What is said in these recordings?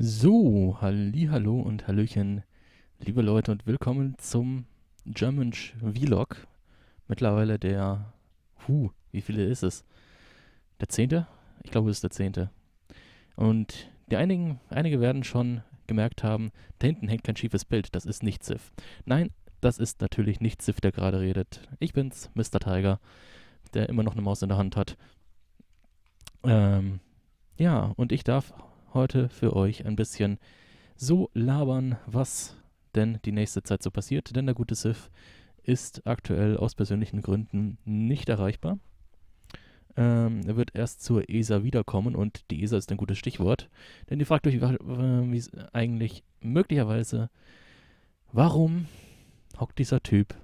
So, hallo und Hallöchen, liebe Leute und willkommen zum German Vlog. Mittlerweile der, huh, wie viele ist es? Der zehnte? Ich glaube, es ist der zehnte. Und die einigen, einige werden schon gemerkt haben, da hinten hängt kein schiefes Bild, das ist nicht Ziff. Nein, das ist natürlich nicht Ziff, der gerade redet. Ich bin's, Mr. Tiger, der immer noch eine Maus in der Hand hat. Ähm, ja, und ich darf heute für euch ein bisschen so labern, was denn die nächste Zeit so passiert. Denn der gute Sif ist aktuell aus persönlichen Gründen nicht erreichbar. Ähm, er wird erst zur ESA wiederkommen und die ESA ist ein gutes Stichwort, denn ihr fragt euch, wie es eigentlich möglicherweise, warum hockt dieser Typ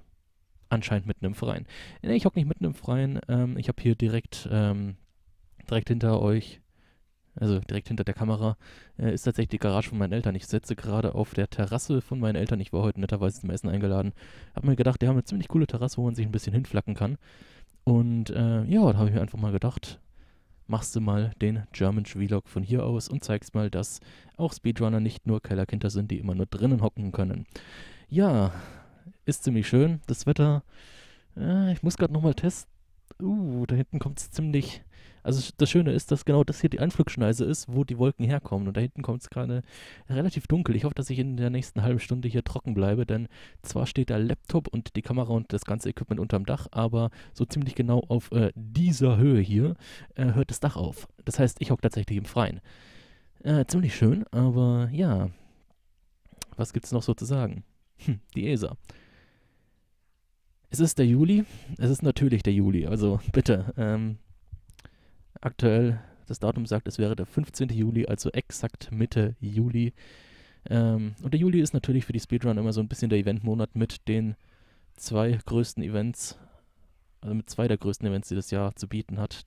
anscheinend mitten im Freien? Nee, ich hocke nicht mitten im Freien. Ähm, ich habe hier direkt, ähm, direkt hinter euch also direkt hinter der Kamera, äh, ist tatsächlich die Garage von meinen Eltern. Ich sitze gerade auf der Terrasse von meinen Eltern. Ich war heute netterweise zum Essen eingeladen. Hab mir gedacht, die haben eine ziemlich coole Terrasse, wo man sich ein bisschen hinflacken kann. Und äh, ja, da habe ich mir einfach mal gedacht, machst du mal den German Vlog von hier aus und zeigst mal, dass auch Speedrunner nicht nur Kellerkinder sind, die immer nur drinnen hocken können. Ja, ist ziemlich schön. Das Wetter, äh, ich muss gerade nochmal testen. Uh, da hinten kommt es ziemlich also das Schöne ist, dass genau das hier die Einflugschneise ist, wo die Wolken herkommen. Und da hinten kommt es gerade relativ dunkel. Ich hoffe, dass ich in der nächsten halben Stunde hier trocken bleibe, denn zwar steht der Laptop und die Kamera und das ganze Equipment unterm Dach, aber so ziemlich genau auf äh, dieser Höhe hier äh, hört das Dach auf. Das heißt, ich hocke tatsächlich im Freien. Äh, ziemlich schön, aber ja. Was gibt's noch so zu sagen? Hm, die ESA. Es ist der Juli. Es ist natürlich der Juli. Also bitte, ähm, aktuell das Datum sagt, es wäre der 15. Juli, also exakt Mitte Juli. Ähm, und der Juli ist natürlich für die Speedrun immer so ein bisschen der Eventmonat mit den zwei größten Events, also mit zwei der größten Events, die das Jahr zu bieten hat.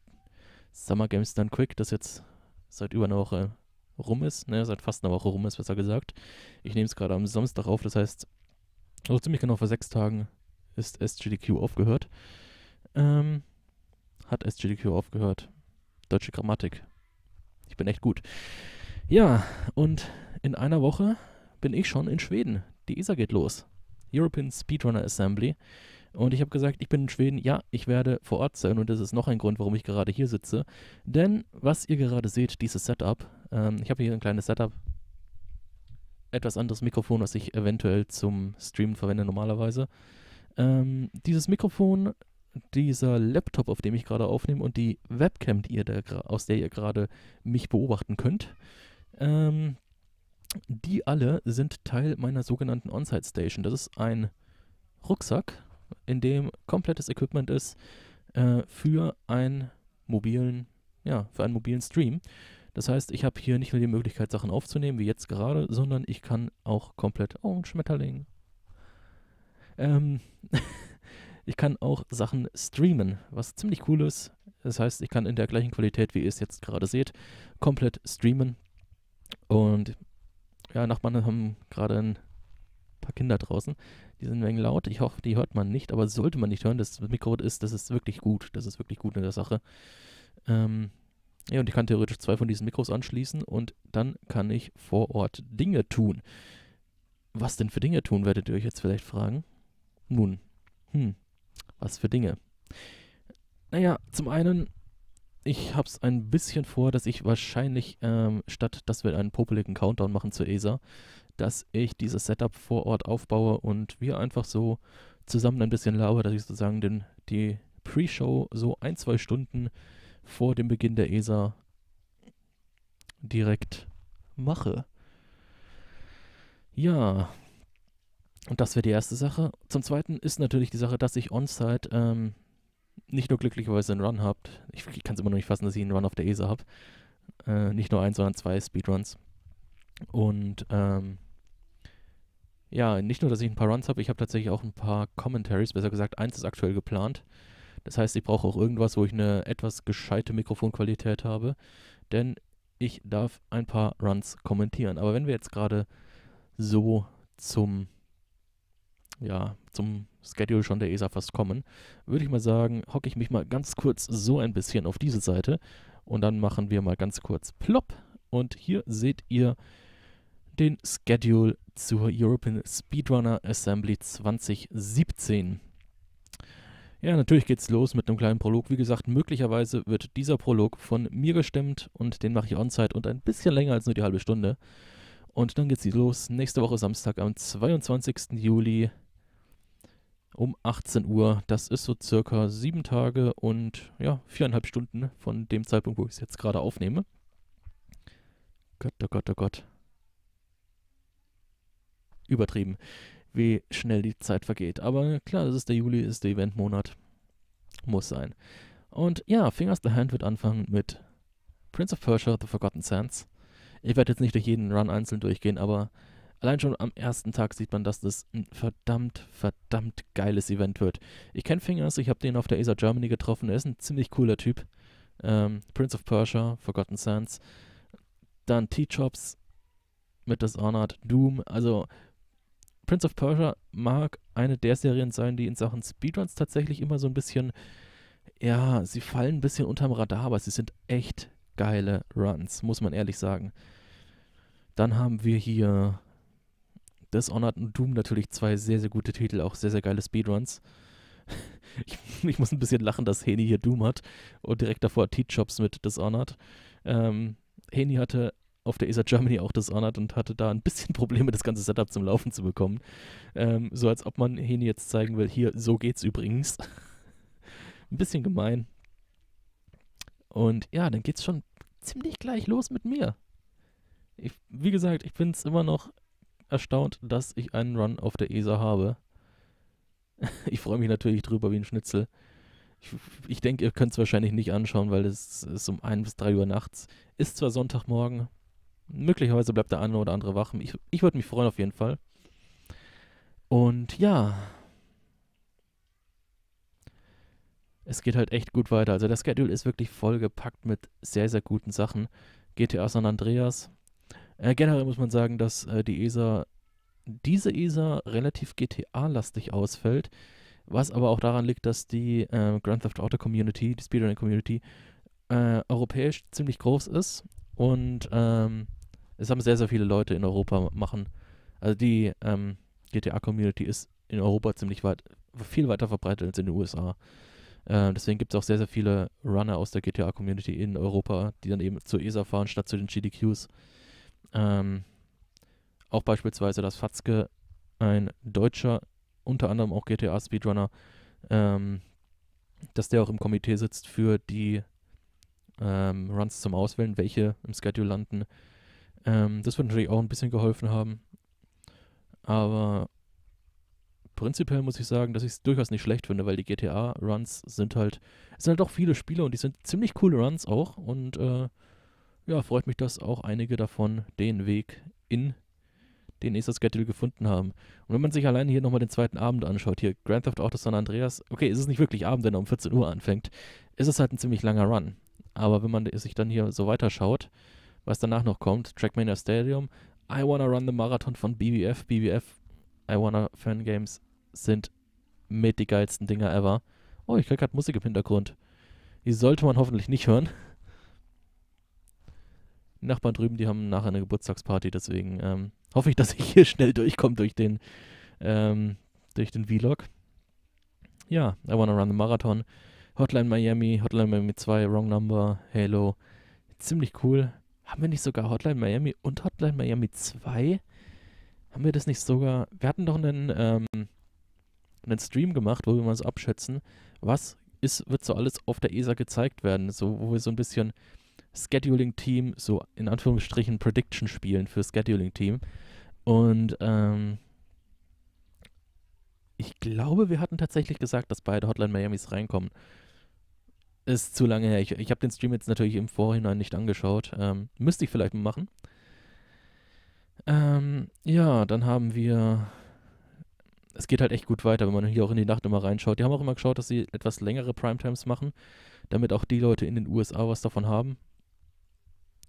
Summer Games Done Quick, das jetzt seit über einer Woche rum ist, ne, seit fast einer Woche rum ist, besser gesagt. Ich nehme es gerade am Samstag auf, das heißt, also ziemlich genau vor sechs Tagen ist SGDQ aufgehört. Ähm, hat SGDQ aufgehört. Deutsche Grammatik. Ich bin echt gut. Ja, und in einer Woche bin ich schon in Schweden. Die ESA geht los. European Speedrunner Assembly. Und ich habe gesagt, ich bin in Schweden. Ja, ich werde vor Ort sein. Und das ist noch ein Grund, warum ich gerade hier sitze. Denn was ihr gerade seht, dieses Setup. Ähm, ich habe hier ein kleines Setup. Etwas anderes Mikrofon, was ich eventuell zum Streamen verwende normalerweise. Ähm, dieses Mikrofon dieser Laptop, auf dem ich gerade aufnehme und die Webcam, die ihr da, aus der ihr gerade mich beobachten könnt, ähm, die alle sind Teil meiner sogenannten On-Site Station. Das ist ein Rucksack, in dem komplettes Equipment ist äh, für einen mobilen, ja, für einen mobilen Stream. Das heißt, ich habe hier nicht nur die Möglichkeit, Sachen aufzunehmen, wie jetzt gerade, sondern ich kann auch komplett. Oh, ein Schmetterling. Ähm. Ich kann auch Sachen streamen, was ziemlich cool ist. Das heißt, ich kann in der gleichen Qualität, wie ihr es jetzt gerade seht, komplett streamen. Und ja, Nachbarn haben gerade ein paar Kinder draußen. Die sind ein wenig laut. Ich hoffe, die hört man nicht, aber sollte man nicht hören. Das Mikro ist, das ist wirklich gut. Das ist wirklich gut in der Sache. Ähm, ja, und ich kann theoretisch zwei von diesen Mikros anschließen und dann kann ich vor Ort Dinge tun. Was denn für Dinge tun, werdet ihr euch jetzt vielleicht fragen? Nun, hm, was für Dinge. Naja, zum einen, ich habe es ein bisschen vor, dass ich wahrscheinlich, ähm, statt dass wir einen popeligen Countdown machen zur ESA, dass ich dieses Setup vor Ort aufbaue und wir einfach so zusammen ein bisschen laufe, dass ich sozusagen den, die Pre-Show so ein, zwei Stunden vor dem Beginn der ESA direkt mache. Ja, und das wäre die erste Sache. Zum Zweiten ist natürlich die Sache, dass ich Onside ähm, nicht nur glücklicherweise einen Run habe. Ich, ich kann es immer noch nicht fassen, dass ich einen Run auf der ESA habe. Äh, nicht nur einen, sondern zwei Speedruns. Und ähm, ja, nicht nur, dass ich ein paar Runs habe, ich habe tatsächlich auch ein paar Commentaries, besser gesagt, eins ist aktuell geplant. Das heißt, ich brauche auch irgendwas, wo ich eine etwas gescheite Mikrofonqualität habe, denn ich darf ein paar Runs kommentieren. Aber wenn wir jetzt gerade so zum ja, zum Schedule schon der ESA fast kommen, würde ich mal sagen, hocke ich mich mal ganz kurz so ein bisschen auf diese Seite und dann machen wir mal ganz kurz plopp und hier seht ihr den Schedule zur European Speedrunner Assembly 2017. Ja, natürlich geht's los mit einem kleinen Prolog. Wie gesagt, möglicherweise wird dieser Prolog von mir gestimmt und den mache ich on-site und ein bisschen länger als nur die halbe Stunde. Und dann geht's los. Nächste Woche Samstag am 22. Juli um 18 Uhr. Das ist so circa sieben Tage und ja, viereinhalb Stunden von dem Zeitpunkt, wo ich es jetzt gerade aufnehme. Gott, oh Gott, oh Gott. Übertrieben, wie schnell die Zeit vergeht. Aber klar, das ist der Juli, ist der Eventmonat. Muss sein. Und ja, Fingers the Hand wird anfangen mit Prince of Persia, The Forgotten Sands. Ich werde jetzt nicht durch jeden Run einzeln durchgehen, aber Allein schon am ersten Tag sieht man, dass das ein verdammt, verdammt geiles Event wird. Ich kenne Fingers, ich habe den auf der ESA Germany getroffen. Er ist ein ziemlich cooler Typ. Ähm, Prince of Persia, Forgotten Sands. Dann T-Chops mit Dishonored, Doom. Also Prince of Persia mag eine der Serien sein, die in Sachen Speedruns tatsächlich immer so ein bisschen, ja, sie fallen ein bisschen unterm Radar, aber sie sind echt geile Runs, muss man ehrlich sagen. Dann haben wir hier Dishonored und Doom natürlich zwei sehr, sehr gute Titel, auch sehr, sehr geile Speedruns. Ich, ich muss ein bisschen lachen, dass Heni hier Doom hat und direkt davor T-Jobs mit Dishonored. Ähm, Heni hatte auf der ESA Germany auch Dishonored und hatte da ein bisschen Probleme, das ganze Setup zum Laufen zu bekommen. Ähm, so als ob man Heni jetzt zeigen will, hier, so geht's übrigens. ein bisschen gemein. Und ja, dann geht's schon ziemlich gleich los mit mir. Ich, wie gesagt, ich bin's immer noch erstaunt, dass ich einen Run auf der ESA habe. ich freue mich natürlich drüber wie ein Schnitzel. Ich, ich denke, ihr könnt es wahrscheinlich nicht anschauen, weil es ist um 1 bis 3 Uhr nachts. Ist zwar Sonntagmorgen, möglicherweise bleibt der eine oder andere wach. Ich, ich würde mich freuen auf jeden Fall. Und ja, es geht halt echt gut weiter. Also der Schedule ist wirklich vollgepackt mit sehr, sehr guten Sachen. GTA San Andreas, äh, generell muss man sagen, dass äh, die ESA, diese ESA relativ GTA-lastig ausfällt, was aber auch daran liegt, dass die äh, Grand Theft Auto Community, die Speedrunning Community, äh, europäisch ziemlich groß ist und ähm, es haben sehr, sehr viele Leute in Europa machen. Also die ähm, GTA-Community ist in Europa ziemlich weit, viel weiter verbreitet als in den USA äh, deswegen gibt es auch sehr, sehr viele Runner aus der GTA-Community in Europa, die dann eben zur ESA fahren, statt zu den GDQs. Ähm, auch beispielsweise, dass Fatzke, ein deutscher, unter anderem auch GTA-Speedrunner, ähm, dass der auch im Komitee sitzt für die ähm, Runs zum Auswählen, welche im Schedule landen. Ähm, das würde natürlich auch ein bisschen geholfen haben. Aber prinzipiell muss ich sagen, dass ich es durchaus nicht schlecht finde, weil die GTA-Runs sind halt, es sind halt auch viele Spiele und die sind ziemlich coole Runs auch und äh, ja, freut mich, dass auch einige davon den Weg in den Acer Schedule gefunden haben. Und wenn man sich alleine hier nochmal den zweiten Abend anschaut, hier Grand Theft Auto San Andreas, okay, es ist nicht wirklich Abend, wenn er um 14 Uhr anfängt, ist es halt ein ziemlich langer Run. Aber wenn man sich dann hier so weiterschaut, was danach noch kommt, Trackmania Stadium, I Wanna Run the Marathon von BBF, BBF, I Wanna Fan Games sind mit die geilsten Dinger ever. Oh, ich krieg gerade Musik im Hintergrund. Die sollte man hoffentlich nicht hören. Nachbarn drüben, die haben nachher eine Geburtstagsparty, deswegen ähm, hoffe ich, dass ich hier schnell durchkomme durch den, ähm, durch den Vlog. Ja, I Wanna Run the Marathon, Hotline Miami, Hotline Miami 2, Wrong Number, Halo. Ziemlich cool. Haben wir nicht sogar Hotline Miami und Hotline Miami 2? Haben wir das nicht sogar? Wir hatten doch einen, ähm, einen Stream gemacht, wo wir mal so abschätzen, was ist, wird so alles auf der ESA gezeigt werden. So, wo wir so ein bisschen Scheduling-Team, so in Anführungsstrichen Prediction-Spielen für Scheduling-Team. Und ähm, ich glaube, wir hatten tatsächlich gesagt, dass beide Hotline Miamis reinkommen. Ist zu lange her. Ich, ich habe den Stream jetzt natürlich im Vorhinein nicht angeschaut. Ähm, müsste ich vielleicht mal machen. Ähm, ja, dann haben wir es geht halt echt gut weiter, wenn man hier auch in die Nacht immer reinschaut. Die haben auch immer geschaut, dass sie etwas längere Primetimes machen, damit auch die Leute in den USA was davon haben.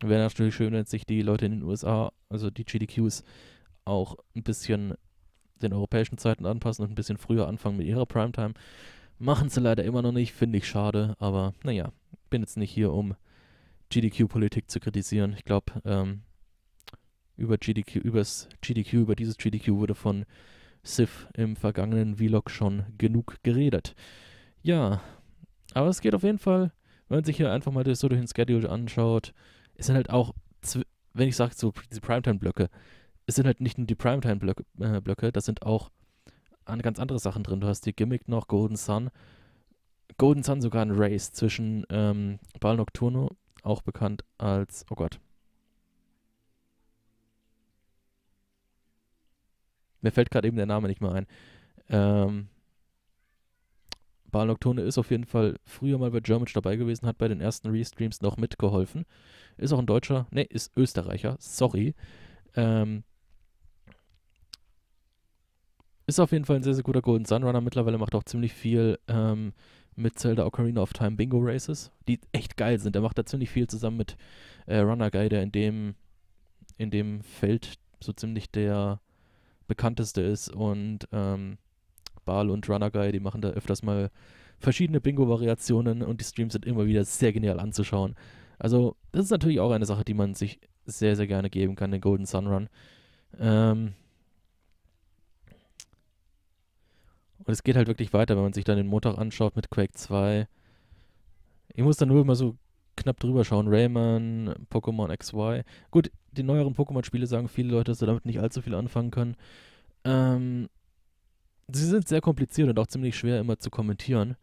Wäre natürlich schön, wenn sich die Leute in den USA, also die GDQs, auch ein bisschen den europäischen Zeiten anpassen und ein bisschen früher anfangen mit ihrer Primetime. Machen sie leider immer noch nicht, finde ich schade, aber naja, bin jetzt nicht hier, um GDQ-Politik zu kritisieren. Ich glaube, ähm, über GDQ, übers GDQ, über dieses GDQ wurde von Sif im vergangenen Vlog schon genug geredet. Ja, aber es geht auf jeden Fall, wenn man sich hier einfach mal das so durch den Schedule anschaut, es sind halt auch, wenn ich sage, so diese Primetime-Blöcke, es sind halt nicht nur die Primetime-Blöcke, äh, Blöcke, das sind auch ganz andere Sachen drin. Du hast die Gimmick noch, Golden Sun. Golden Sun sogar ein Race zwischen ähm, Ball Nocturno, auch bekannt als, oh Gott. Mir fällt gerade eben der Name nicht mehr ein. Ähm, Ball Nocturne ist auf jeden Fall früher mal bei Germans dabei gewesen, hat bei den ersten Restreams noch mitgeholfen. Ist auch ein Deutscher. Ne, ist Österreicher. Sorry. Ähm, ist auf jeden Fall ein sehr, sehr guter Golden Sunrunner. Mittlerweile macht auch ziemlich viel ähm, mit Zelda Ocarina of Time Bingo Races, die echt geil sind. Er macht da ziemlich viel zusammen mit äh, Runner Guy, der in dem, in dem Feld so ziemlich der bekannteste ist. Und ähm, Baal und Runner Guy, die machen da öfters mal verschiedene Bingo-Variationen und die Streams sind immer wieder sehr genial anzuschauen. Also, das ist natürlich auch eine Sache, die man sich sehr, sehr gerne geben kann, den Golden Sun Run. Ähm und es geht halt wirklich weiter, wenn man sich dann den Montag anschaut mit Quake 2. Ich muss dann nur immer so knapp drüber schauen. Rayman, Pokémon XY. Gut, die neueren Pokémon-Spiele sagen viele Leute, dass sie damit nicht allzu viel anfangen können. Ähm, sie sind sehr kompliziert und auch ziemlich schwer immer zu kommentieren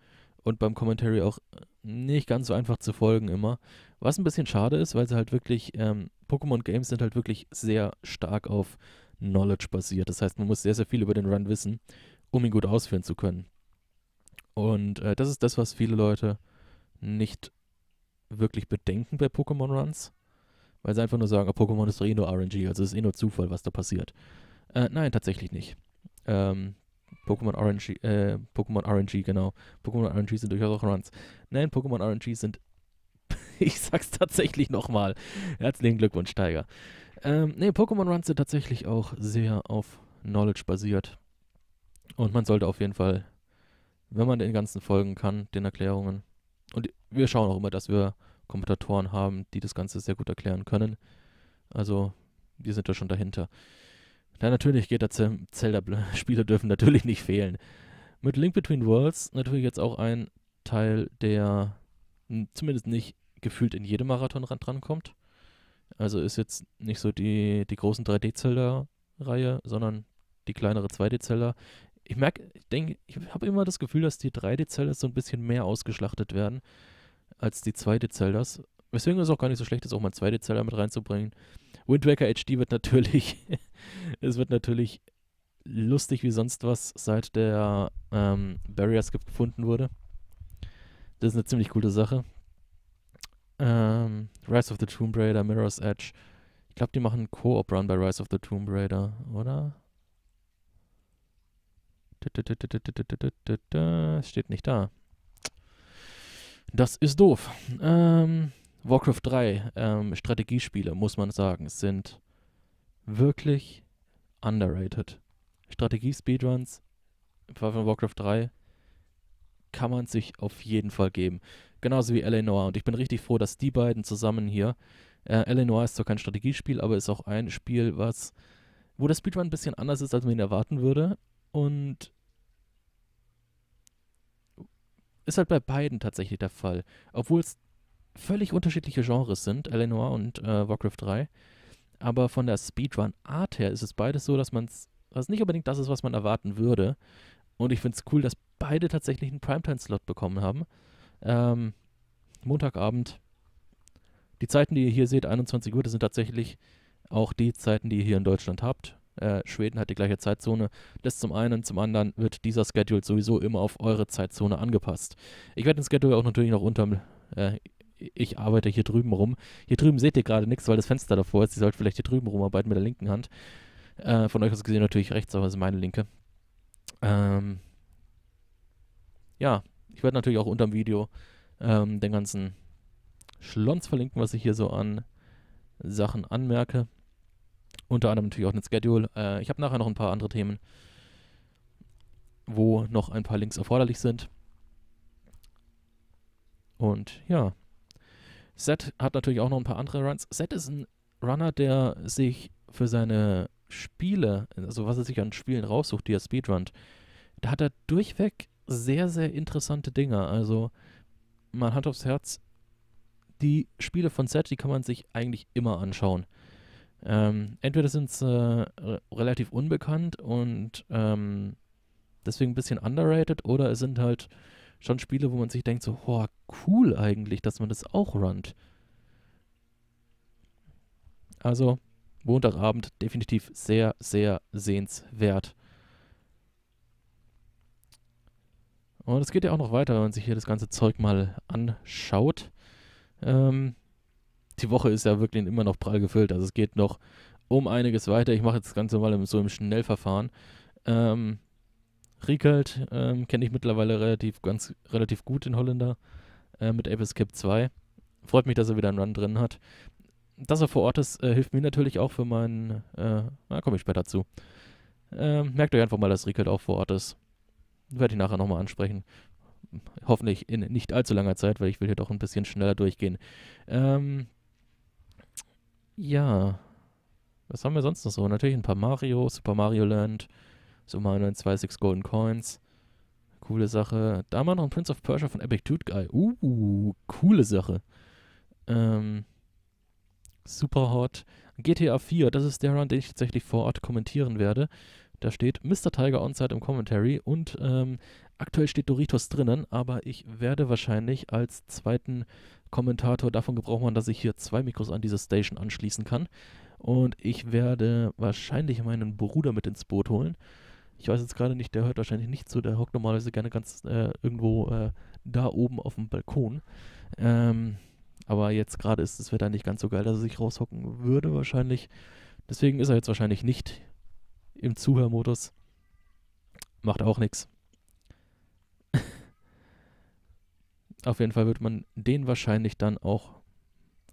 und beim Commentary auch nicht ganz so einfach zu folgen immer. Was ein bisschen schade ist, weil sie halt wirklich, ähm, Pokémon Games sind halt wirklich sehr stark auf Knowledge basiert. Das heißt, man muss sehr, sehr viel über den Run wissen, um ihn gut ausführen zu können. Und äh, das ist das, was viele Leute nicht wirklich bedenken bei Pokémon Runs, weil sie einfach nur sagen, ah, Pokémon ist doch eh nur RNG, also es ist eh nur Zufall, was da passiert. Äh, nein, tatsächlich nicht. Ähm, Pokémon RNG, äh, Pokémon RNG, genau. Pokémon RNG sind durchaus auch Runs. Nein, Pokémon RNG sind ich sag's tatsächlich nochmal. Herzlichen Glückwunsch, Steiger. Ähm, ne, Pokémon Runs sind tatsächlich auch sehr auf Knowledge basiert. Und man sollte auf jeden Fall, wenn man den ganzen folgen kann, den Erklärungen. Und wir schauen auch immer, dass wir Kommentatoren haben, die das Ganze sehr gut erklären können. Also, wir sind da schon dahinter. Na, natürlich geht der Zelda-Spiele dürfen natürlich nicht fehlen. Mit Link Between Worlds natürlich jetzt auch ein Teil, der zumindest nicht gefühlt in jedem Marathon drankommt. Also ist jetzt nicht so die, die großen 3D-Zelda-Reihe, sondern die kleinere 2D-Zelda. Ich merke, ich denke, ich habe immer das Gefühl, dass die 3 d zelda so ein bisschen mehr ausgeschlachtet werden als die 2D-Zeldas. ist es auch gar nicht so schlecht ist, auch mal 2D-Zelda mit reinzubringen. Wind Waker HD wird natürlich, es wird natürlich lustig wie sonst was, seit der ähm, Barrier Skip gefunden wurde. Das ist eine ziemlich coole Sache. Ähm, Rise of the Tomb Raider, Mirror's Edge. Ich glaube, die machen einen Co-op-Run bei Rise of the Tomb Raider, oder? Es steht nicht da. Das ist doof. Ähm, Warcraft 3, ähm, Strategiespiele, muss man sagen, sind wirklich underrated. Strategie-Speedruns, Fall von Warcraft 3, kann man sich auf jeden Fall geben. Genauso wie Eleanor. Und ich bin richtig froh, dass die beiden zusammen hier. Äh, Eleanor ist zwar kein Strategiespiel, aber ist auch ein Spiel, was, wo das Speedrun ein bisschen anders ist, als man ihn erwarten würde. Und ist halt bei beiden tatsächlich der Fall. Obwohl es völlig unterschiedliche Genres sind, Eleanor und äh, Warcraft 3. Aber von der Speedrun-Art her ist es beides so, dass man es, also nicht unbedingt das ist, was man erwarten würde. Und ich finde es cool, dass beide tatsächlich einen Primetime-Slot bekommen haben. Ähm, Montagabend. Die Zeiten, die ihr hier seht, 21 Uhr, das sind tatsächlich auch die Zeiten, die ihr hier in Deutschland habt. Äh, Schweden hat die gleiche Zeitzone. Das zum einen, zum anderen wird dieser Schedule sowieso immer auf eure Zeitzone angepasst. Ich werde den Schedule auch natürlich noch unterm. Äh, ich arbeite hier drüben rum. Hier drüben seht ihr gerade nichts, weil das Fenster davor ist. Ihr sollt vielleicht hier drüben rumarbeiten mit der linken Hand. Äh, von euch aus gesehen natürlich rechts, aber das ist meine linke. Ähm, ja, ich werde natürlich auch unter dem Video ähm, den ganzen Schlons verlinken, was ich hier so an Sachen anmerke. Unter anderem natürlich auch ein Schedule. Äh, ich habe nachher noch ein paar andere Themen, wo noch ein paar Links erforderlich sind. Und ja, Set hat natürlich auch noch ein paar andere Runs. Set ist ein Runner, der sich für seine Spiele, also was er sich an Spielen raussucht, die er speedrunnt, da hat er durchweg sehr, sehr interessante Dinge. Also, man hat aufs Herz, die Spiele von Set, die kann man sich eigentlich immer anschauen. Ähm, entweder sind sie äh, relativ unbekannt und ähm, deswegen ein bisschen underrated oder es sind halt schon Spiele, wo man sich denkt, so, boah, cool eigentlich, dass man das auch runnt. Also, Montagabend definitiv sehr, sehr sehenswert. Und es geht ja auch noch weiter, wenn man sich hier das ganze Zeug mal anschaut. Ähm, die Woche ist ja wirklich immer noch prall gefüllt. Also es geht noch um einiges weiter. Ich mache jetzt das Ganze mal im, so im Schnellverfahren. Ähm, Riekelt ähm, kenne ich mittlerweile relativ, ganz, relativ gut, in Holländer, äh, mit Ape Escape 2. Freut mich, dass er wieder einen Run drin hat. Dass er vor Ort ist, äh, hilft mir natürlich auch für meinen. Äh, na, komme ich später zu. Ähm, merkt euch einfach mal, dass Riekelt auch vor Ort ist werde ich nachher nochmal ansprechen. Hoffentlich in nicht allzu langer Zeit, weil ich will hier doch ein bisschen schneller durchgehen. Ähm, ja. Was haben wir sonst noch so? Natürlich ein paar Mario, Super Mario Land, so Mario 926 Golden Coins. Coole Sache. Da haben wir noch ein Prince of Persia von Epic Dude Guy. Uh, coole Sache. Ähm, super hot. GTA 4, das ist der Run, den ich tatsächlich vor Ort kommentieren werde. Da steht Mr. Tiger Onside im Commentary und ähm, aktuell steht Doritos drinnen, aber ich werde wahrscheinlich als zweiten Kommentator davon Gebrauch machen, dass ich hier zwei Mikros an diese Station anschließen kann. Und ich werde wahrscheinlich meinen Bruder mit ins Boot holen. Ich weiß jetzt gerade nicht, der hört wahrscheinlich nicht zu, der hockt normalerweise gerne ganz äh, irgendwo äh, da oben auf dem Balkon. Ähm, aber jetzt gerade ist das Wetter nicht ganz so geil, dass er sich raushocken würde wahrscheinlich. Deswegen ist er jetzt wahrscheinlich nicht im Zuhörmodus. Macht auch nichts. Auf jeden Fall wird man den wahrscheinlich dann auch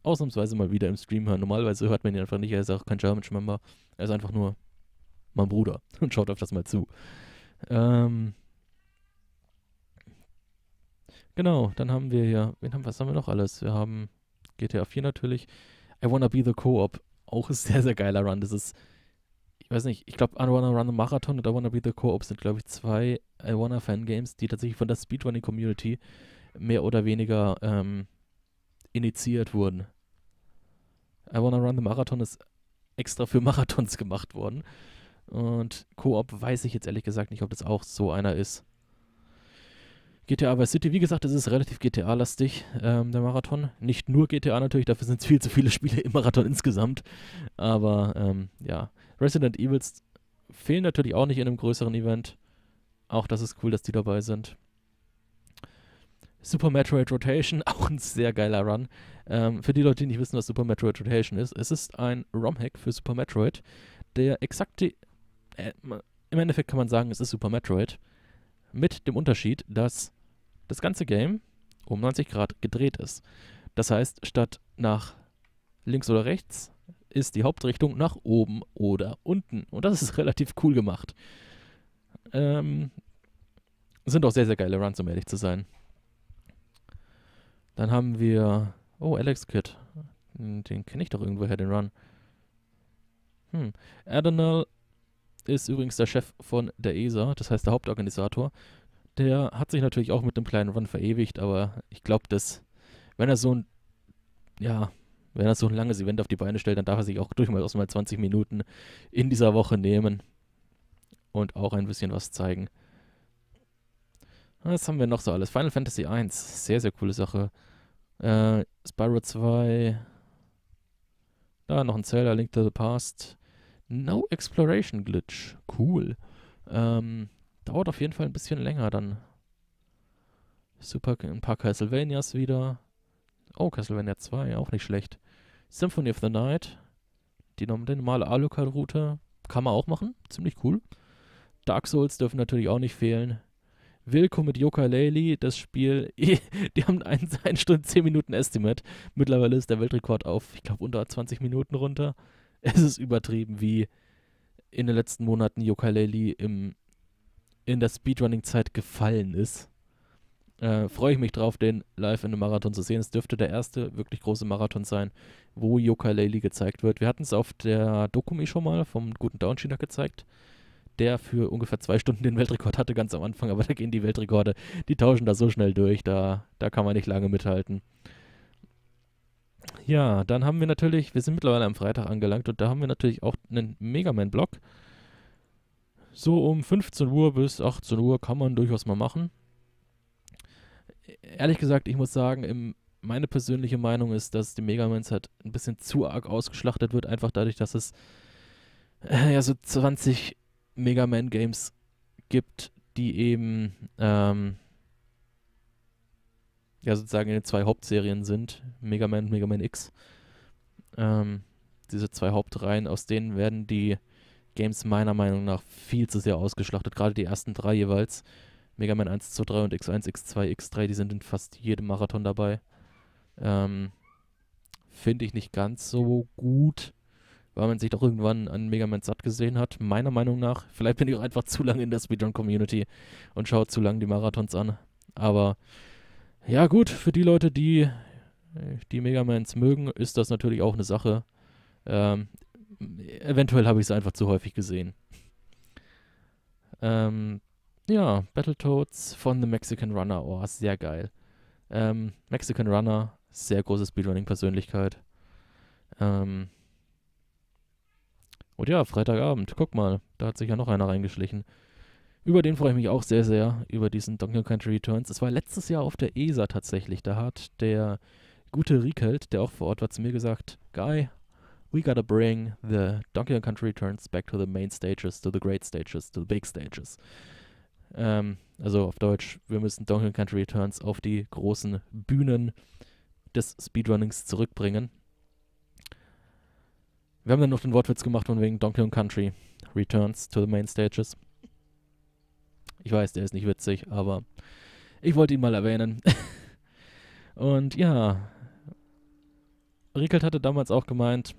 ausnahmsweise mal wieder im Stream hören. Normalerweise hört man ihn einfach nicht, er ist auch kein German-Member. Er ist einfach nur mein Bruder und schaut auf das mal zu. Ähm genau, dann haben wir hier, wen haben, was haben wir noch alles? Wir haben GTA 4 natürlich. I Wanna Be the Co-op. Auch ein sehr, sehr geiler Run. Das ist weiß nicht, ich glaube, I Wanna Run a Marathon und I Wanna Be the Co-op sind, glaube ich, zwei I Wanna Fangames, die tatsächlich von der Speedrunning-Community mehr oder weniger ähm, initiiert wurden. I Wanna Run the Marathon ist extra für Marathons gemacht worden. Und Co-op weiß ich jetzt ehrlich gesagt nicht, ob das auch so einer ist. GTA Vice City, wie gesagt, es ist relativ GTA-lastig, ähm, der Marathon. Nicht nur GTA natürlich, dafür sind es viel zu viele Spiele im Marathon insgesamt. Aber ähm, ja, Resident Evils fehlen natürlich auch nicht in einem größeren Event. Auch das ist cool, dass die dabei sind. Super Metroid Rotation, auch ein sehr geiler Run. Ähm, für die Leute, die nicht wissen, was Super Metroid Rotation ist, es ist ein ROM-Hack für Super Metroid, der exakte... Äh, Im Endeffekt kann man sagen, es ist Super Metroid mit dem Unterschied, dass das ganze Game um 90 Grad gedreht ist. Das heißt, statt nach links oder rechts ist die Hauptrichtung nach oben oder unten. Und das ist relativ cool gemacht. Ähm, sind auch sehr, sehr geile Runs, um ehrlich zu sein. Dann haben wir. Oh, Alex Kid. Hm, den, kenne ich doch irgendwoher, den Run. Hm. Adonal ist übrigens der Chef von der ESA, das heißt der Hauptorganisator. Der hat sich natürlich auch mit einem kleinen Run verewigt, aber ich glaube, dass, wenn er so ein, ja, wenn er so ein langes Event auf die Beine stellt, dann darf er sich auch durchaus mal 20 Minuten in dieser Woche nehmen und auch ein bisschen was zeigen. Was haben wir noch so alles? Final Fantasy 1, sehr, sehr coole Sache. Äh, Spyro 2, da noch ein Zelda, Link to the Past. No Exploration Glitch. Cool. Ähm, dauert auf jeden Fall ein bisschen länger dann. Super, ein paar Castlevanias wieder. Oh, Castlevania 2, auch nicht schlecht. Symphony of the Night. Die, normale Alucard-Route. Kann man auch machen. Ziemlich cool. Dark Souls dürfen natürlich auch nicht fehlen. Wilco mit Yoka Laylee, das Spiel, die haben 1 Stunde 10 Minuten Estimate. Mittlerweile ist der Weltrekord auf, ich glaube, unter 20 Minuten runter. es ist übertrieben, wie in den letzten Monaten Yokaleli im in der Speedrunning-Zeit gefallen ist. Äh, Freue ich mich drauf, den live in einem Marathon zu sehen. Es dürfte der erste wirklich große Marathon sein, wo Yokaleli gezeigt wird. Wir hatten es auf der Dokumi schon mal vom guten Downshiner gezeigt der für ungefähr zwei Stunden den Weltrekord hatte, ganz am Anfang, aber da gehen die Weltrekorde, die tauschen da so schnell durch, da, da kann man nicht lange mithalten. Ja, dann haben wir natürlich, wir sind mittlerweile am Freitag angelangt und da haben wir natürlich auch einen Mega man block So um 15 Uhr bis 18 Uhr kann man durchaus mal machen. Ehrlich gesagt, ich muss sagen, im, meine persönliche Meinung ist, dass die Mega Man halt ein bisschen zu arg ausgeschlachtet wird, einfach dadurch, dass es äh, ja so 20 Mega man games gibt, die eben ähm, ja sozusagen in den zwei Hauptserien sind, Mega Man und Mega Man X. Ähm, diese zwei Hauptreihen, aus denen werden die Games meiner Meinung nach viel zu sehr ausgeschlachtet, gerade die ersten drei jeweils. Mega Man 1, 2, 3 und X1, X2, X3, die sind in fast jedem Marathon dabei. Ähm, Finde ich nicht ganz so gut, weil man sich doch irgendwann an Mega Man satt gesehen hat. Meiner Meinung nach, vielleicht bin ich auch einfach zu lange in der Speedrun-Community und schaue zu lange die Marathons an. Aber ja, gut, für die Leute, die die Megamans mögen, ist das natürlich auch eine Sache. Ähm, eventuell habe ich es einfach zu häufig gesehen. Ähm, ja, Battletoads von The Mexican Runner. Oh, sehr geil. Ähm, Mexican Runner, sehr große Speedrunning-Persönlichkeit. Ähm, und ja, Freitagabend, guck mal, da hat sich ja noch einer reingeschlichen. Über den freue ich mich auch sehr, sehr, über diesen Donkey Kong Country Returns. Es war letztes Jahr auf der ESA tatsächlich. Da hat der gute Riekeld, der auch vor Ort war, zu mir gesagt, Guy, we gotta bring the Donkey Kong Country Returns back to the main stages, to the great stages, to the big stages. Ähm, also auf Deutsch, wir müssen Donkey Kong Country Returns auf die großen Bühnen des Speedrunnings zurückbringen. Wir haben dann noch den Wortwitz gemacht von wegen Donkey Kong Country Returns to the Main Stages. Ich weiß, der ist nicht witzig, aber ich wollte ihn mal erwähnen. Und ja, Rickelt hatte damals auch gemeint,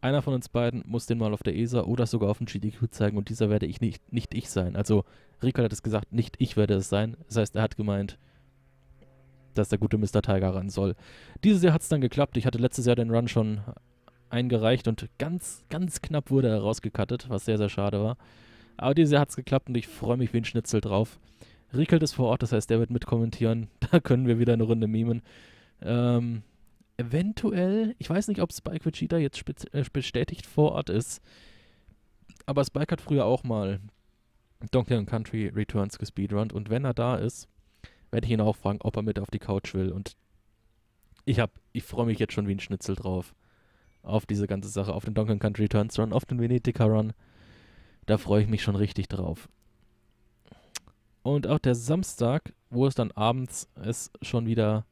einer von uns beiden muss den mal auf der ESA oder sogar auf dem GDQ zeigen und dieser werde ich nicht, nicht ich sein. Also Rickert hat es gesagt, nicht ich werde es sein. Das heißt, er hat gemeint, dass der gute Mr. Tiger ran soll. Dieses Jahr hat es dann geklappt. Ich hatte letztes Jahr den Run schon eingereicht und ganz, ganz knapp wurde er rausgekattet, was sehr, sehr schade war. Aber diese hat es geklappt und ich freue mich wie ein Schnitzel drauf. Rickelt ist vor Ort, das heißt, der wird mitkommentieren. Da können wir wieder eine Runde memen. Ähm, eventuell, ich weiß nicht, ob Spike Vegeta jetzt äh, bestätigt vor Ort ist, aber Spike hat früher auch mal Donkey Kong Country Returns gespeedrunnt und wenn er da ist, werde ich ihn auch fragen, ob er mit auf die Couch will und ich ich freue mich jetzt schon wie ein Schnitzel drauf. Auf diese ganze Sache, auf den Donkey Kong Country Returns Run, auf den Venetica Run. Da freue ich mich schon richtig drauf. Und auch der Samstag, wo es dann abends ist, schon wieder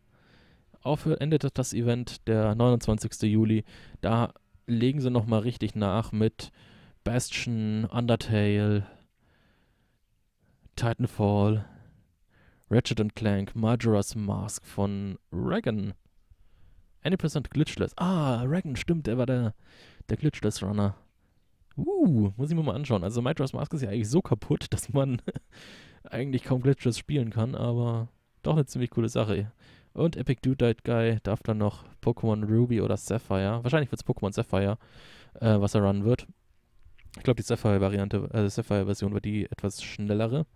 aufhört, endet das Event, der 29. Juli. Da legen sie nochmal richtig nach mit Bastion, Undertale, Titanfall, Ratchet Clank, Majora's Mask von Regan. Any 1% Glitchless. Ah, Regan, stimmt, er war der, der Glitchless Runner. Uh, muss ich mir mal anschauen. Also Majora's Mask ist ja eigentlich so kaputt, dass man eigentlich kaum Glitches spielen kann, aber doch eine ziemlich coole Sache. Und Epic Dude Died Guy darf dann noch Pokémon Ruby oder Sapphire. Wahrscheinlich wird es Pokémon Sapphire, äh, was er runnen wird. Ich glaube, die Sapphire-Variante, äh, Sapphire-Version wird die etwas schnellere.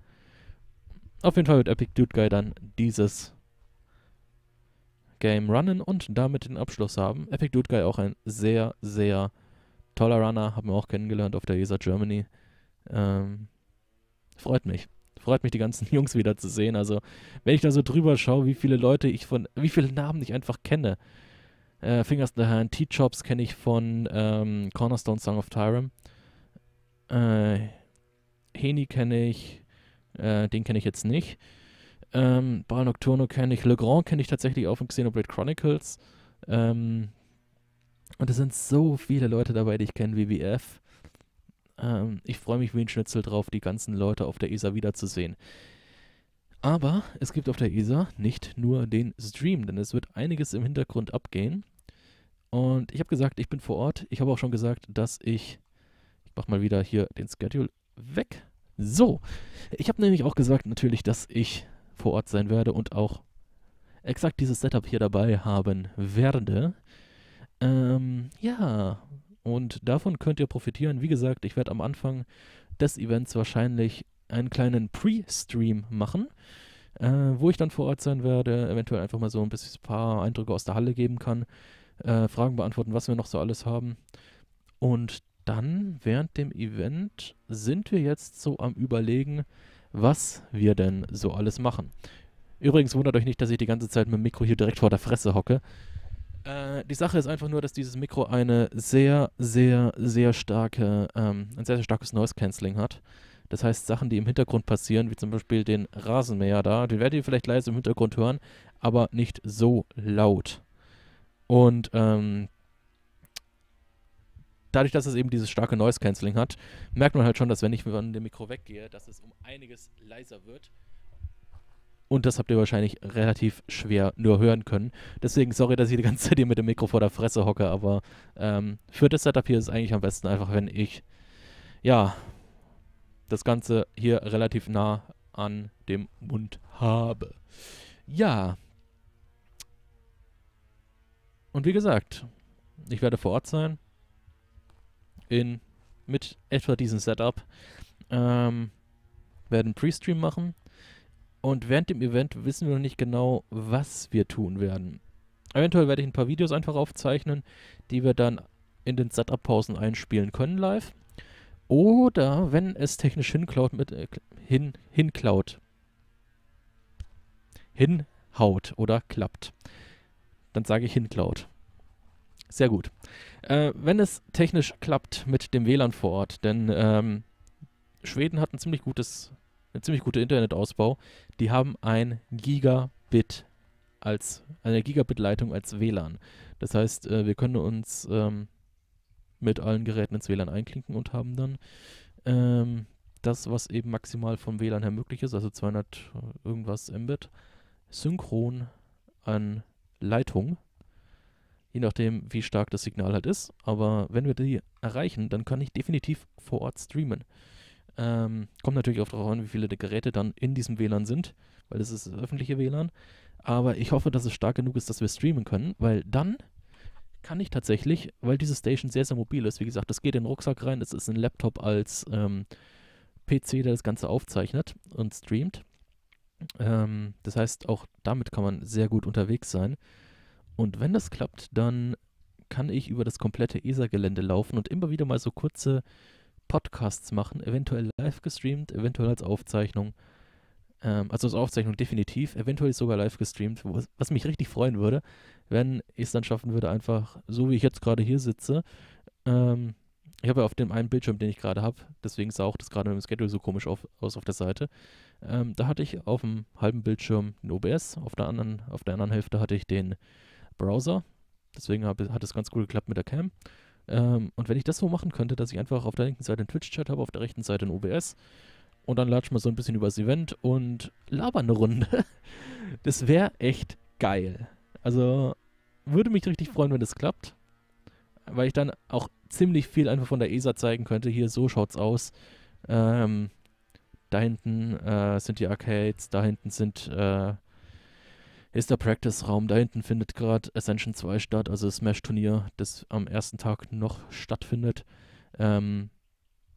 Auf jeden Fall wird Epic Dude Guy dann dieses Game runnen und damit den Abschluss haben. Epic Dude Guy auch ein sehr, sehr toller Runner, haben wir auch kennengelernt auf der ESA Germany. Ähm, freut mich. Freut mich, die ganzen Jungs wieder zu sehen. Also, wenn ich da so drüber schaue, wie viele Leute ich von, wie viele Namen ich einfach kenne. Äh, Fingers in the Hand, T-Chops kenne ich von ähm, Cornerstone Song of Tyrum. Äh, Heni kenne ich, äh, den kenne ich jetzt nicht. Ähm, Ball Nocturno kenne ich, Le Grand kenne ich tatsächlich auch von Xenoblade Chronicles. Ähm, und es sind so viele Leute dabei, die ich kenne, WWF. Ähm, ich freue mich wie ein Schnitzel drauf, die ganzen Leute auf der ESA wiederzusehen. Aber es gibt auf der ESA nicht nur den Stream, denn es wird einiges im Hintergrund abgehen. Und ich habe gesagt, ich bin vor Ort. Ich habe auch schon gesagt, dass ich. Ich mache mal wieder hier den Schedule weg. So. Ich habe nämlich auch gesagt, natürlich, dass ich vor Ort sein werde und auch exakt dieses Setup hier dabei haben werde. Ähm, ja, und davon könnt ihr profitieren. Wie gesagt, ich werde am Anfang des Events wahrscheinlich einen kleinen Pre-Stream machen, äh, wo ich dann vor Ort sein werde, eventuell einfach mal so ein bisschen ein paar Eindrücke aus der Halle geben kann, äh, Fragen beantworten, was wir noch so alles haben. Und dann während dem Event sind wir jetzt so am Überlegen, was wir denn so alles machen. Übrigens wundert euch nicht, dass ich die ganze Zeit mit dem Mikro hier direkt vor der Fresse hocke. Äh, die Sache ist einfach nur, dass dieses Mikro eine sehr, sehr, sehr starke, ähm, ein sehr, sehr starkes Noise canceling hat. Das heißt, Sachen, die im Hintergrund passieren, wie zum Beispiel den Rasenmäher da, den werdet ihr vielleicht leise im Hintergrund hören, aber nicht so laut. Und ähm, dadurch, dass es eben dieses starke Noise canceling hat, merkt man halt schon, dass wenn ich von dem Mikro weggehe, dass es um einiges leiser wird. Und das habt ihr wahrscheinlich relativ schwer nur hören können. Deswegen sorry, dass ich die ganze Zeit hier mit dem Mikro vor der Fresse hocke, aber ähm, für das Setup hier ist es eigentlich am besten einfach, wenn ich, ja, das Ganze hier relativ nah an dem Mund habe. Ja. Und wie gesagt, ich werde vor Ort sein. In, mit etwa diesem Setup. Ähm, werden Pre-Stream machen und während dem Event wissen wir noch nicht genau, was wir tun werden. Eventuell werde ich ein paar Videos einfach aufzeichnen, die wir dann in den Setup-Pausen einspielen können live. Oder wenn es technisch hinklaut mit äh, hin, hinklaut. Hinhaut oder klappt. Dann sage ich hinklaut. Sehr gut. Äh, wenn es technisch klappt mit dem WLAN vor Ort, denn ähm, Schweden hat ein ziemlich gutes ein ziemlich guter Internetausbau, die haben ein Gigabit als eine Gigabit-Leitung als WLAN. Das heißt, äh, wir können uns ähm, mit allen Geräten ins WLAN einklinken und haben dann ähm, das, was eben maximal vom WLAN her möglich ist, also 200 äh, irgendwas Mbit, synchron an Leitung, je nachdem, wie stark das Signal halt ist. Aber wenn wir die erreichen, dann kann ich definitiv vor Ort streamen. Ähm, kommt natürlich auch darauf an, wie viele der Geräte dann in diesem WLAN sind, weil es ist das öffentliche WLAN. Aber ich hoffe, dass es stark genug ist, dass wir streamen können, weil dann kann ich tatsächlich, weil diese Station sehr, sehr mobil ist, wie gesagt, das geht in den Rucksack rein, das ist ein Laptop als ähm, PC, der das Ganze aufzeichnet und streamt. Ähm, das heißt, auch damit kann man sehr gut unterwegs sein. Und wenn das klappt, dann kann ich über das komplette ESA-Gelände laufen und immer wieder mal so kurze Podcasts machen, eventuell live gestreamt, eventuell als Aufzeichnung. Ähm, also als Aufzeichnung definitiv, eventuell sogar live gestreamt, was, was mich richtig freuen würde, wenn ich es dann schaffen würde, einfach so wie ich jetzt gerade hier sitze. Ähm, ich habe ja auf dem einen Bildschirm, den ich gerade habe, deswegen sah auch das gerade mit dem Schedule so komisch auf, aus auf der Seite. Ähm, da hatte ich auf dem halben Bildschirm den OBS, auf der anderen, auf der anderen Hälfte hatte ich den Browser. Deswegen hab, hat es ganz gut geklappt mit der Cam. Ähm, und wenn ich das so machen könnte, dass ich einfach auf der linken Seite einen Twitch-Chat habe, auf der rechten Seite einen OBS und dann latschen wir so ein bisschen übers Event und labern eine Runde, das wäre echt geil. Also würde mich richtig freuen, wenn das klappt, weil ich dann auch ziemlich viel einfach von der ESA zeigen könnte. Hier, so schaut's aus. Ähm, da hinten äh, sind die Arcades, da hinten sind äh, hier ist der Practice-Raum. Da hinten findet gerade Ascension 2 statt, also das Smash-Turnier, das am ersten Tag noch stattfindet. Ähm,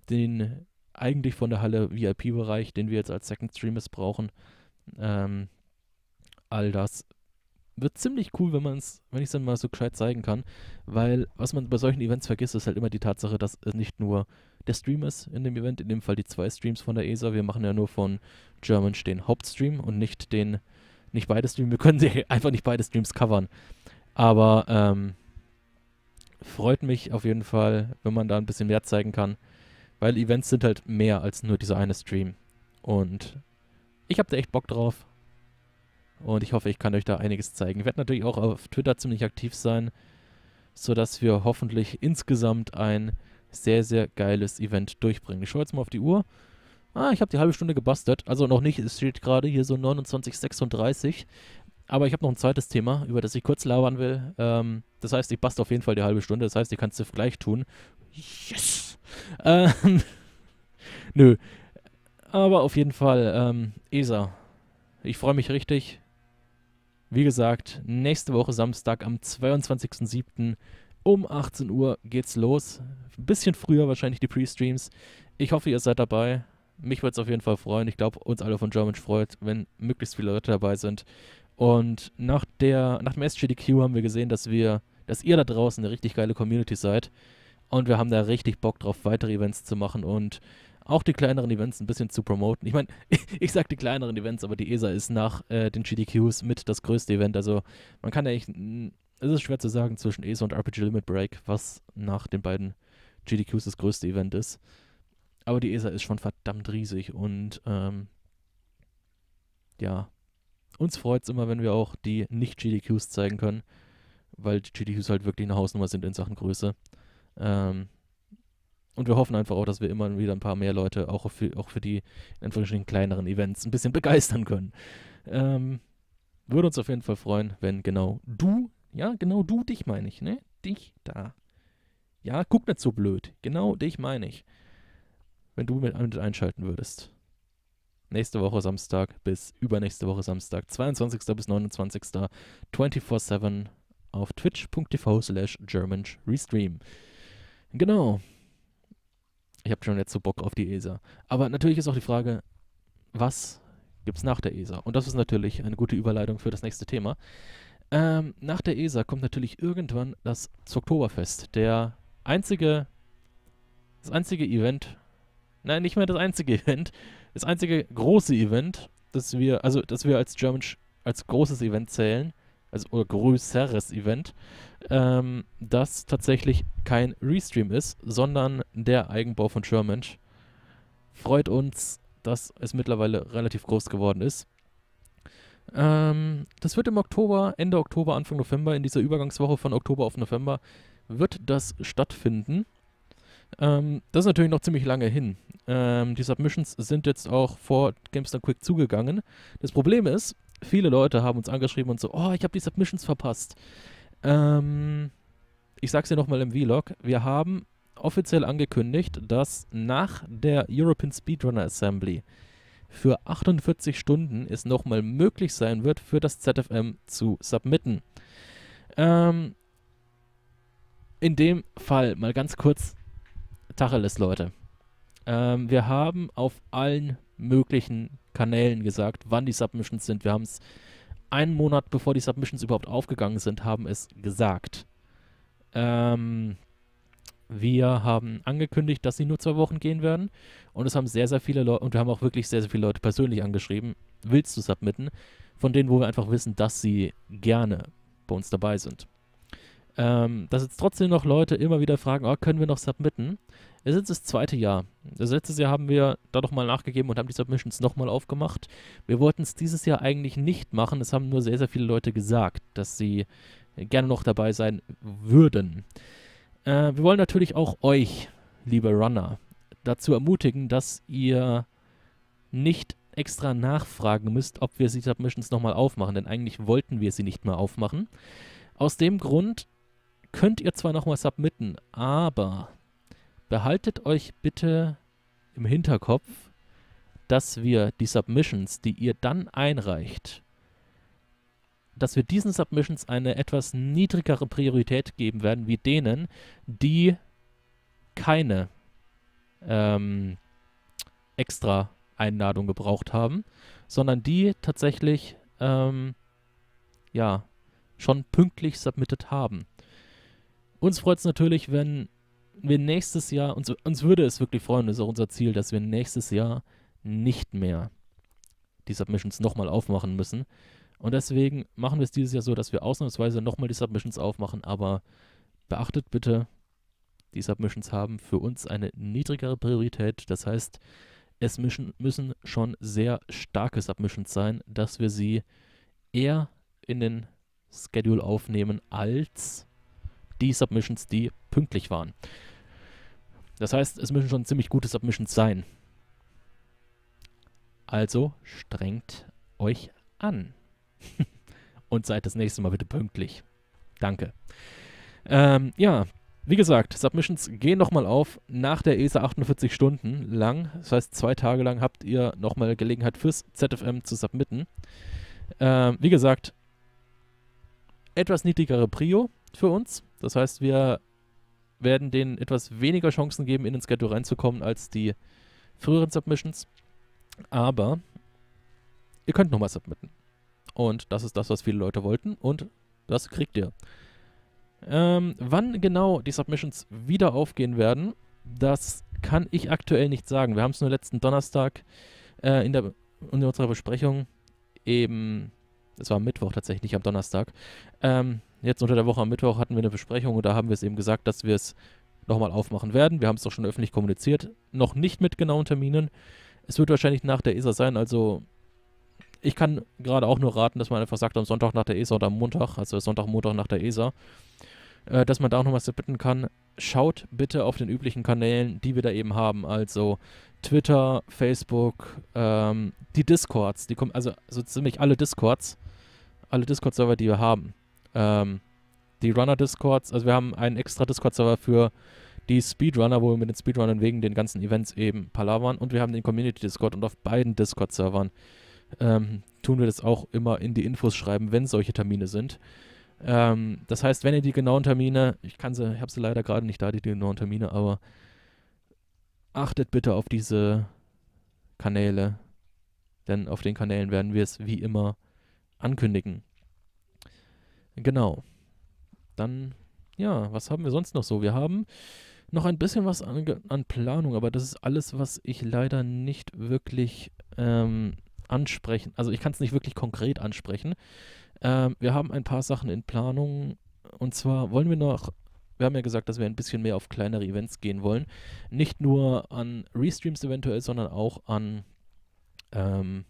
den eigentlich von der Halle VIP-Bereich, den wir jetzt als Second Stream brauchen. Ähm, all das wird ziemlich cool, wenn man es, wenn ich es dann mal so gescheit zeigen kann, weil was man bei solchen Events vergisst, ist halt immer die Tatsache, dass es nicht nur der Stream ist in dem Event, in dem Fall die zwei Streams von der ESA. Wir machen ja nur von German den Hauptstream und nicht den nicht beide streamen. Wir können sie einfach nicht beide Streams covern. Aber ähm, freut mich auf jeden Fall, wenn man da ein bisschen mehr zeigen kann. Weil Events sind halt mehr als nur dieser eine Stream. Und ich habe da echt Bock drauf. Und ich hoffe, ich kann euch da einiges zeigen. Ich werde natürlich auch auf Twitter ziemlich aktiv sein, sodass wir hoffentlich insgesamt ein sehr, sehr geiles Event durchbringen. Ich schaue jetzt mal auf die Uhr. Ah, ich habe die halbe Stunde gebastelt. Also noch nicht, es steht gerade hier so 29,36. Aber ich habe noch ein zweites Thema, über das ich kurz labern will. Ähm, das heißt, ich baste auf jeden Fall die halbe Stunde. Das heißt, ich kann es gleich tun. Yes! Ähm, nö. Aber auf jeden Fall, ähm, ESA. Ich freue mich richtig. Wie gesagt, nächste Woche Samstag am 22.07. um 18 Uhr geht's los. Ein bisschen früher wahrscheinlich die Pre-Streams. Ich hoffe, ihr seid dabei mich würde es auf jeden Fall freuen. Ich glaube, uns alle von German freut, wenn möglichst viele Leute dabei sind. Und nach, der, nach dem SGDQ haben wir gesehen, dass wir, dass ihr da draußen eine richtig geile Community seid. Und wir haben da richtig Bock drauf, weitere Events zu machen und auch die kleineren Events ein bisschen zu promoten. Ich meine, ich, sage die kleineren Events, aber die ESA ist nach äh, den GDQs mit das größte Event. Also man kann ja echt, es ist schwer zu sagen zwischen ESA und RPG Limit Break, was nach den beiden GDQs das größte Event ist. Aber die ESA ist schon verdammt riesig und ähm, ja, uns freut es immer, wenn wir auch die Nicht-GDQs zeigen können, weil die GDQs halt wirklich eine Hausnummer sind in Sachen Größe. Ähm, und wir hoffen einfach auch, dass wir immer wieder ein paar mehr Leute auch für, auch für die entsprechenden kleineren Events ein bisschen begeistern können. Ähm, würde uns auf jeden Fall freuen, wenn genau du, ja, genau du, dich meine ich, ne? Dich da. Ja, guck nicht so blöd. Genau dich meine ich wenn du mit, einschalten würdest. Nächste Woche Samstag bis übernächste Woche Samstag, 22. bis 29. 24-7 auf twitch.tv slash restream. Genau. Ich habe schon jetzt so Bock auf die ESA. Aber natürlich ist auch die Frage, was gibt es nach der ESA? Und das ist natürlich eine gute Überleitung für das nächste Thema. Ähm, nach der ESA kommt natürlich irgendwann das Oktoberfest, der einzige, das einzige Event Nein, nicht mehr das einzige Event. Das einzige große Event, das wir, also das wir als German als großes Event zählen, also oder größeres Event, ähm, das tatsächlich kein Restream ist, sondern der Eigenbau von Germansch. Freut uns, dass es mittlerweile relativ groß geworden ist. Ähm, das wird im Oktober, Ende Oktober, Anfang November, in dieser Übergangswoche von Oktober auf November, wird das stattfinden. Ähm, das ist natürlich noch ziemlich lange hin. Ähm, die Submissions sind jetzt auch vor Games Quick zugegangen. Das Problem ist, viele Leute haben uns angeschrieben und so, oh, ich habe die Submissions verpasst. Ähm, ich sag's dir nochmal im Vlog, wir haben offiziell angekündigt, dass nach der European Speedrunner Assembly für 48 Stunden es nochmal möglich sein wird, für das ZFM zu submitten. Ähm, in dem Fall mal ganz kurz Tacheles, Leute. Ähm, wir haben auf allen möglichen Kanälen gesagt, wann die Submissions sind. Wir haben es einen Monat bevor die Submissions überhaupt aufgegangen sind, haben es gesagt. Ähm, wir haben angekündigt, dass sie nur zwei Wochen gehen werden. Und es haben sehr, sehr viele Leute, und wir haben auch wirklich sehr, sehr viele Leute persönlich angeschrieben, willst du submitten? Von denen, wo wir einfach wissen, dass sie gerne bei uns dabei sind. Ähm, dass jetzt trotzdem noch Leute immer wieder fragen, oh, können wir noch submitten? Es ist das zweite Jahr. Das letztes Jahr haben wir da doch mal nachgegeben und haben die Submissions nochmal aufgemacht. Wir wollten es dieses Jahr eigentlich nicht machen. Es haben nur sehr, sehr viele Leute gesagt, dass sie gerne noch dabei sein würden. Äh, wir wollen natürlich auch euch, liebe Runner, dazu ermutigen, dass ihr nicht extra nachfragen müsst, ob wir die Submissions nochmal aufmachen, denn eigentlich wollten wir sie nicht mehr aufmachen. Aus dem Grund könnt ihr zwar nochmal submitten, aber behaltet euch bitte im Hinterkopf, dass wir die Submissions, die ihr dann einreicht, dass wir diesen Submissions eine etwas niedrigere Priorität geben werden, wie denen, die keine ähm, extra Einladung gebraucht haben, sondern die tatsächlich ähm, ja schon pünktlich submitted haben. Uns freut es natürlich, wenn wir nächstes Jahr, uns, uns würde es wirklich freuen, das ist auch unser Ziel, dass wir nächstes Jahr nicht mehr die Submissions nochmal aufmachen müssen. Und deswegen machen wir es dieses Jahr so, dass wir ausnahmsweise nochmal die Submissions aufmachen, aber beachtet bitte, die Submissions haben für uns eine niedrigere Priorität. Das heißt, es müssen, müssen schon sehr starke Submissions sein, dass wir sie eher in den Schedule aufnehmen als die Submissions, die pünktlich waren. Das heißt, es müssen schon ziemlich gute Submissions sein. Also strengt euch an. Und seid das nächste Mal bitte pünktlich. Danke. Ähm, ja, wie gesagt, Submissions gehen nochmal auf nach der ESA 48 Stunden lang. Das heißt, zwei Tage lang habt ihr nochmal Gelegenheit fürs ZFM zu submitten. Ähm, wie gesagt, etwas niedrigere Prio für uns. Das heißt, wir werden denen etwas weniger Chancen geben, in den Schedule reinzukommen als die früheren Submissions. Aber ihr könnt nochmal submitten. Und das ist das, was viele Leute wollten und das kriegt ihr. Ähm, wann genau die Submissions wieder aufgehen werden, das kann ich aktuell nicht sagen. Wir haben es nur letzten Donnerstag äh, in, der, in unserer Besprechung eben, es war Mittwoch tatsächlich, nicht am Donnerstag, ähm, jetzt unter der Woche am Mittwoch hatten wir eine Besprechung und da haben wir es eben gesagt, dass wir es nochmal aufmachen werden. Wir haben es doch schon öffentlich kommuniziert. Noch nicht mit genauen Terminen. Es wird wahrscheinlich nach der ESA sein, also ich kann gerade auch nur raten, dass man einfach sagt, am Sonntag nach der ESA oder am Montag, also Sonntag, Montag nach der ESA, äh, dass man da auch noch was bitten kann. Schaut bitte auf den üblichen Kanälen, die wir da eben haben, also Twitter, Facebook, ähm, die Discords, die kommen, also so ziemlich alle Discords, alle Discord-Server, die wir haben ähm, die Runner-Discords, also wir haben einen extra Discord-Server für die Speedrunner, wo wir mit den Speedrunnern wegen den ganzen Events eben palavern und wir haben den Community-Discord und auf beiden Discord-Servern ähm, tun wir das auch immer in die Infos schreiben, wenn solche Termine sind. Ähm, das heißt, wenn ihr die genauen Termine, ich kann sie, ich habe sie leider gerade nicht da, die genauen Termine, aber achtet bitte auf diese Kanäle, denn auf den Kanälen werden wir es wie immer ankündigen. Genau. Dann, ja, was haben wir sonst noch so? Wir haben noch ein bisschen was an, an Planung, aber das ist alles, was ich leider nicht wirklich ähm, ansprechen. Also ich kann es nicht wirklich konkret ansprechen. Ähm, wir haben ein paar Sachen in Planung. Und zwar wollen wir noch wir haben ja gesagt, dass wir ein bisschen mehr auf kleinere Events gehen wollen. Nicht nur an Restreams eventuell, sondern auch an ähm,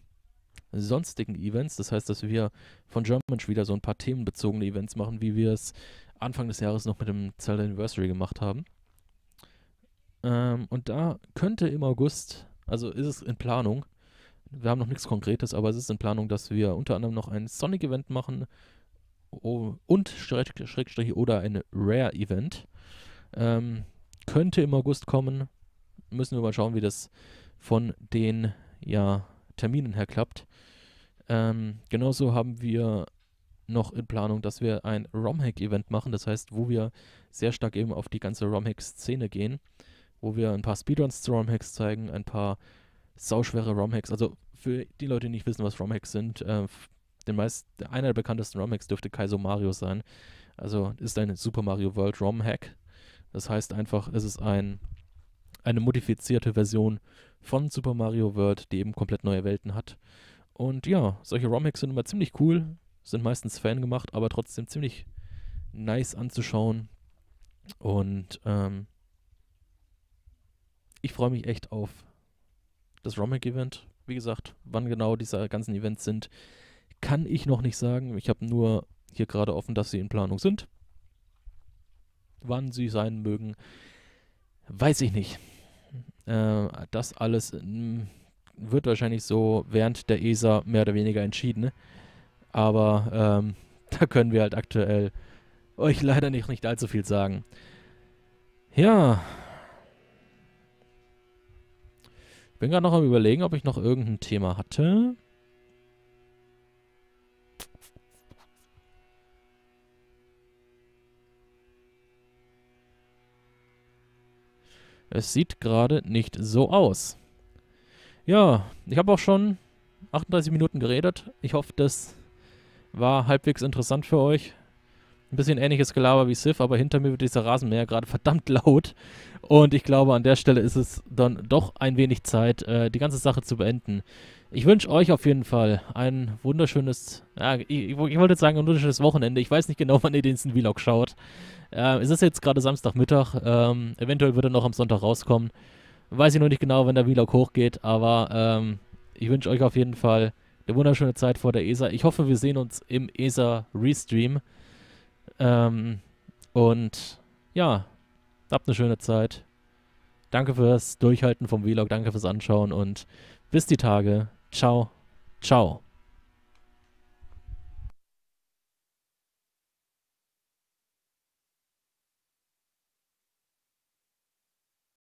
sonstigen Events. Das heißt, dass wir von German wieder so ein paar themenbezogene Events machen, wie wir es Anfang des Jahres noch mit dem Zelda Anniversary gemacht haben. Ähm, und da könnte im August, also ist es in Planung, wir haben noch nichts Konkretes, aber es ist in Planung, dass wir unter anderem noch ein Sonic-Event machen und Schrägstrich oder ein Rare-Event. Ähm, könnte im August kommen. Müssen wir mal schauen, wie das von den ja, Terminen her klappt. Ähm, genauso haben wir noch in Planung, dass wir ein ROMHack-Event machen, das heißt, wo wir sehr stark eben auf die ganze ROMHack-Szene gehen, wo wir ein paar Speedruns zu ROMHacks zeigen, ein paar sauschwere ROMHacks. Also für die Leute, die nicht wissen, was ROMHacks sind, äh, den meist, einer der bekanntesten ROMHacks dürfte Kaizo Mario sein. Also ist ein Super Mario World ROM-Hack. Das heißt einfach, es ist ein eine modifizierte Version von Super Mario World, die eben komplett neue Welten hat. Und ja, solche ROM-Hacks sind immer ziemlich cool, sind meistens Fan gemacht, aber trotzdem ziemlich nice anzuschauen. Und ähm, ich freue mich echt auf das ROM-Hack-Event. Wie gesagt, wann genau diese ganzen Events sind, kann ich noch nicht sagen. Ich habe nur hier gerade offen, dass sie in Planung sind. Wann sie sein mögen, weiß ich nicht. Äh, das alles mm, wird wahrscheinlich so während der ESA mehr oder weniger entschieden. Ne? Aber ähm, da können wir halt aktuell euch leider nicht, nicht allzu viel sagen. Ja. Ich bin gerade noch am überlegen, ob ich noch irgendein Thema hatte. Es sieht gerade nicht so aus. Ja, ich habe auch schon 38 Minuten geredet. Ich hoffe, das war halbwegs interessant für euch. Ein bisschen ähnliches Gelaber wie Sif, aber hinter mir wird dieser Rasenmäher gerade verdammt laut. Und ich glaube, an der Stelle ist es dann doch ein wenig Zeit, äh, die ganze Sache zu beenden. Ich wünsche euch auf jeden Fall ein wunderschönes, ja, ich, ich, wollte jetzt sagen ein wunderschönes Wochenende. Ich weiß nicht genau, wann ihr den Vlog schaut. Äh, es ist jetzt gerade Samstagmittag. Ähm, eventuell wird er noch am Sonntag rauskommen. Weiß ich noch nicht genau, wenn der Vlog hochgeht, aber ähm, ich wünsche euch auf jeden Fall eine wunderschöne Zeit vor der ESA. Ich hoffe, wir sehen uns im ESA Restream. Ähm, und ja, habt eine schöne Zeit. Danke fürs Durchhalten vom Vlog, danke fürs Anschauen und bis die Tage. Ciao. Ciao.